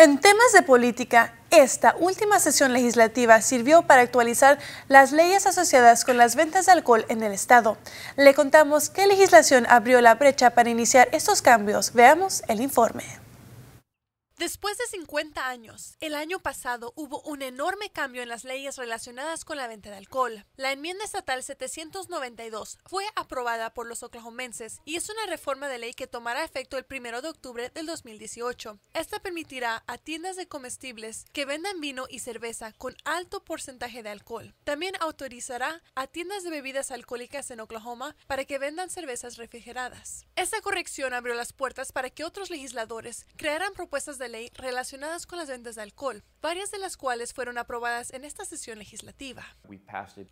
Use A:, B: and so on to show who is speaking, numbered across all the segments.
A: En temas de política, esta última sesión legislativa sirvió para actualizar las leyes asociadas con las ventas de alcohol en el Estado. Le contamos qué legislación abrió la brecha para iniciar estos cambios. Veamos el informe. Después de 50 años, el año pasado hubo un enorme cambio en las leyes relacionadas con la venta de alcohol. La enmienda estatal 792 fue aprobada por los oklahomenses y es una reforma de ley que tomará efecto el 1 de octubre del 2018. Esta permitirá a tiendas de comestibles que vendan vino y cerveza con alto porcentaje de alcohol. También autorizará a tiendas de bebidas alcohólicas en Oklahoma para que vendan cervezas refrigeradas. Esta corrección abrió las puertas para que otros legisladores crearan propuestas de ley relacionadas con las ventas de alcohol, varias de las cuales fueron aprobadas en esta sesión legislativa.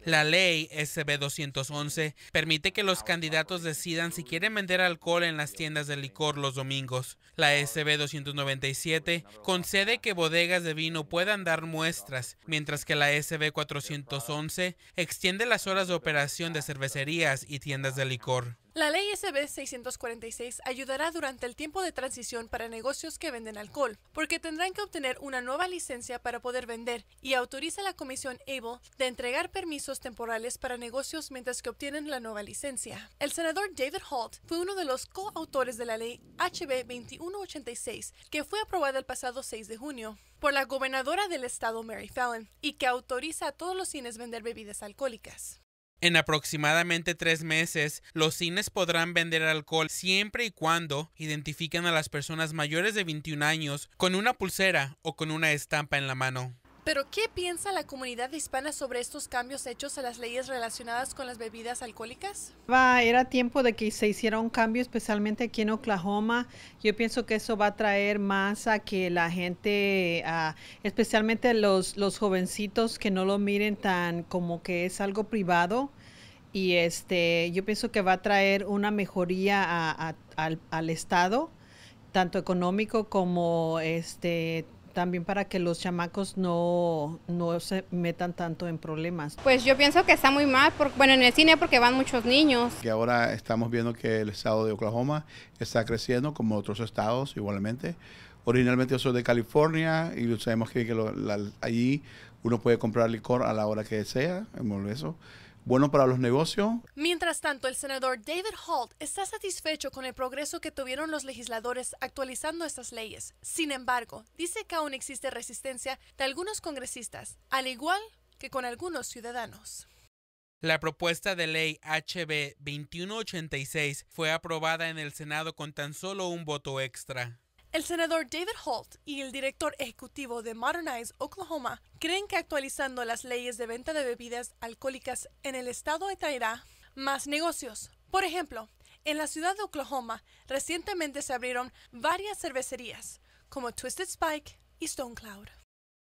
B: La ley SB 211 permite que los candidatos decidan si quieren vender alcohol en las tiendas de licor los domingos. La SB 297 concede que bodegas de vino puedan dar muestras, mientras que la SB 411 extiende las horas de operación de cervecerías y tiendas de licor.
A: La ley SB 646 ayudará durante el tiempo de transición para negocios que venden alcohol, porque tendrán que obtener una nueva licencia para poder vender y autoriza a la Comisión ABLE de entregar permisos temporales para negocios mientras que obtienen la nueva licencia. El senador David Holt fue uno de los coautores de la ley HB 2186, que fue aprobada el pasado 6 de junio por la gobernadora del estado Mary Fallon y que autoriza a todos los cines vender bebidas alcohólicas.
B: En aproximadamente tres meses, los cines podrán vender alcohol siempre y cuando identifiquen a las personas mayores de 21 años con una pulsera o con una estampa en la mano.
A: Pero, ¿qué piensa la comunidad hispana sobre estos cambios hechos a las leyes relacionadas con las bebidas alcohólicas?
C: Era tiempo de que se hiciera un cambio, especialmente aquí en Oklahoma. Yo pienso que eso va a traer más a que la gente, especialmente los, los jovencitos, que no lo miren tan como que es algo privado. Y este, yo pienso que va a traer una mejoría al, al Estado tanto económico como este también para que los chamacos no, no se
B: metan tanto en
C: problemas.
A: Pues yo pienso que está muy mal, por, bueno, en el cine porque van muchos niños.
B: Que ahora estamos viendo que el estado de Oklahoma está creciendo como otros estados igualmente. Originalmente yo soy de California y sabemos que, allí uno puede comprar licor a la hora que desea, sea, eso bueno para los negocios.
A: Mientras tanto, el senador David Holt está satisfecho con el progreso que tuvieron los legisladores actualizando estas leyes. Sin embargo, dice que aún existe resistencia de algunos congresistas, al igual que con algunos ciudadanos.
B: La propuesta de ley HB 2186 fue aprobada en el Senado con tan solo un voto extra.
A: El senador David Holt y el director ejecutivo de Modernize Oklahoma creen que actualizando las leyes de venta de bebidas alcohólicas en el estado atraerá más negocios. Por ejemplo, en la ciudad de Oklahoma recientemente se abrieron varias cervecerías como Twisted Spike y Stone Cloud.